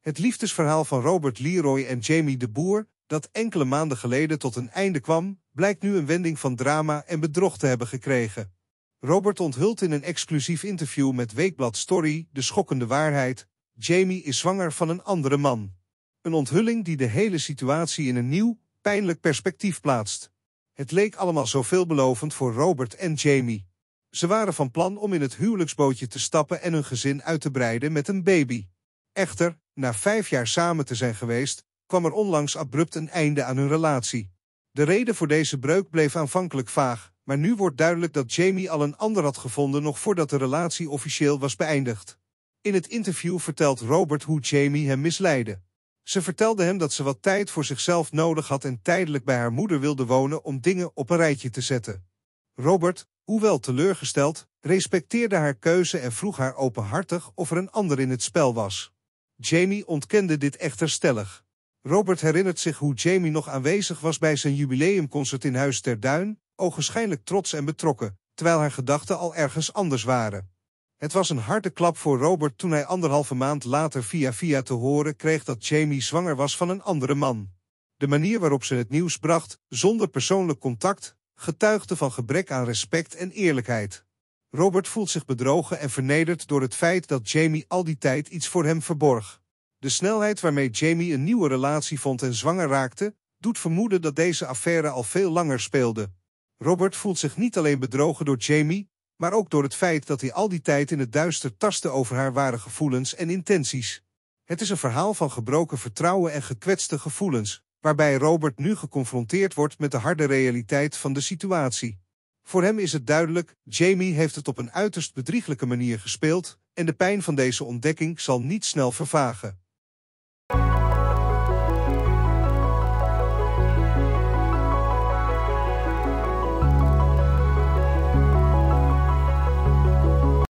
Het liefdesverhaal van Robert Leroy en Jamie de Boer, dat enkele maanden geleden tot een einde kwam, blijkt nu een wending van drama en bedrog te hebben gekregen. Robert onthult in een exclusief interview met Weekblad Story de schokkende waarheid. Jamie is zwanger van een andere man. Een onthulling die de hele situatie in een nieuw, pijnlijk perspectief plaatst. Het leek allemaal zo veelbelovend voor Robert en Jamie. Ze waren van plan om in het huwelijksbootje te stappen en hun gezin uit te breiden met een baby. Echter, na vijf jaar samen te zijn geweest, kwam er onlangs abrupt een einde aan hun relatie. De reden voor deze breuk bleef aanvankelijk vaag, maar nu wordt duidelijk dat Jamie al een ander had gevonden nog voordat de relatie officieel was beëindigd. In het interview vertelt Robert hoe Jamie hem misleidde. Ze vertelde hem dat ze wat tijd voor zichzelf nodig had en tijdelijk bij haar moeder wilde wonen om dingen op een rijtje te zetten. Robert, hoewel teleurgesteld, respecteerde haar keuze en vroeg haar openhartig of er een ander in het spel was. Jamie ontkende dit echter stellig. Robert herinnert zich hoe Jamie nog aanwezig was bij zijn jubileumconcert in Huis ter Duin, ogenschijnlijk trots en betrokken, terwijl haar gedachten al ergens anders waren. Het was een harde klap voor Robert toen hij anderhalve maand later via via te horen kreeg dat Jamie zwanger was van een andere man. De manier waarop ze het nieuws bracht, zonder persoonlijk contact, getuigde van gebrek aan respect en eerlijkheid. Robert voelt zich bedrogen en vernederd door het feit dat Jamie al die tijd iets voor hem verborg. De snelheid waarmee Jamie een nieuwe relatie vond en zwanger raakte, doet vermoeden dat deze affaire al veel langer speelde. Robert voelt zich niet alleen bedrogen door Jamie, maar ook door het feit dat hij al die tijd in het duister tastte over haar ware gevoelens en intenties. Het is een verhaal van gebroken vertrouwen en gekwetste gevoelens, waarbij Robert nu geconfronteerd wordt met de harde realiteit van de situatie. Voor hem is het duidelijk, Jamie heeft het op een uiterst bedrieglijke manier gespeeld en de pijn van deze ontdekking zal niet snel vervagen.